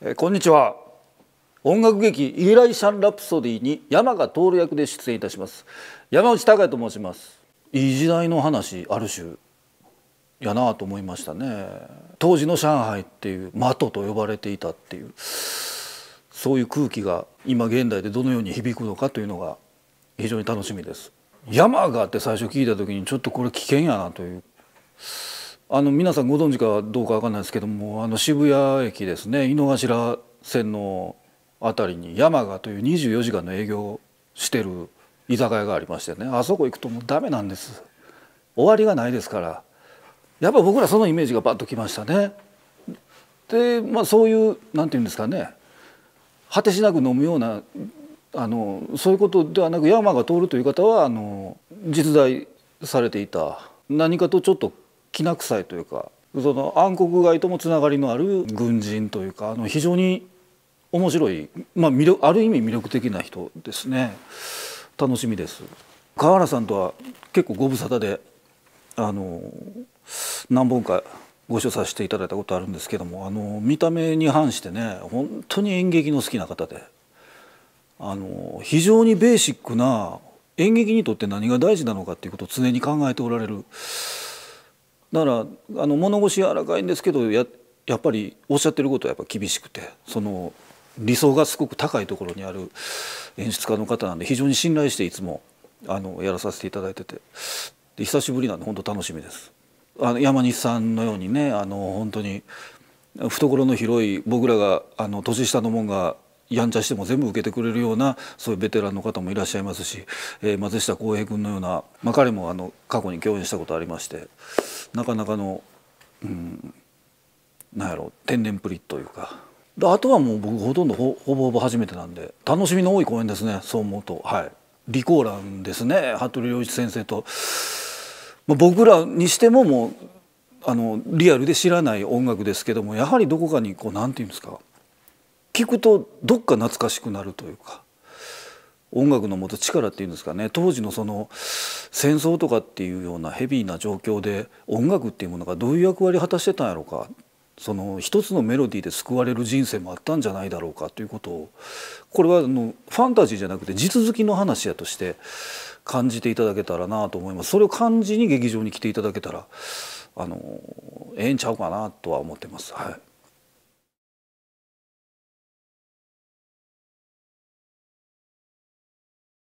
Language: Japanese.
えー、こんにちは音楽劇イーライシャンラプソディに山賀徹役で出演いたします山内孝也と申しますいい時代の話ある種やなと思いましたね当時の上海っていう的と呼ばれていたっていうそういう空気が今現代でどのように響くのかというのが非常に楽しみです山賀って最初聞いた時にちょっとこれ危険やなというあの皆さんご存知かどうかわかんないですけどもあの渋谷駅ですね井の頭線の辺りに山賀という24時間の営業してる居酒屋がありましてねあそこ行くともうダメなんです終わりがないですからやっぱ僕らそのイメージがバッときましたね。でまあそういう何て言うんですかね果てしなく飲むようなあのそういうことではなく山が通るという方はあの実在されていた何かとちょっときな臭いというかその暗黒街ともつながりのある軍人というかあの非常に面白い、まあ、魅力ある意味魅力的な人ですね楽しみです川原さんとは結構ご無沙汰であの何本かご一緒させていただいたことあるんですけどもあの見た目に反してね本当に演劇の好きな方であの非常にベーシックな演劇にとって何が大事なのかっていうことを常に考えておられるだからあの物腰柔らかいんですけどややっぱりおっしゃってることはやっぱ厳しくてその理想がすごく高いところにある演出家の方なんで非常に信頼していつもあのやらさせていただいててで久しぶりなんで本当楽しみです。あの山西さんのようにねあの本当に懐の広い僕らがあの年下のもんがやんちゃしても全部受けてくれるようなそういうベテランの方もいらっしゃいますし、えー、松下洸平君のような、まあ、彼もあの過去に共演したことありましてなかなかの、うん、なんやろう天然プリというかあとはもう僕ほとんどほぼほぼ初めてなんで楽しみの多い公演ですねそう思うとはいリコーランですね服部良一先生と、まあ、僕らにしてももうあのリアルで知らない音楽ですけどもやはりどこかにこう何て言うんですか聞くとどっか懐かしくなるというか音楽の持つ力っていうんですかね当時のその戦争とかっていうようなヘビーな状況で音楽っていうものがどういう役割を果たしてたんやろうかその一つのメロディーで救われる人生もあったんじゃないだろうかということをこれはあのファンタジーじゃなくて地続きの話やとして感じていただけたらなと思いますそれを感じに劇場に来ていただけたらあのええんちゃうかなとは思ってます。はい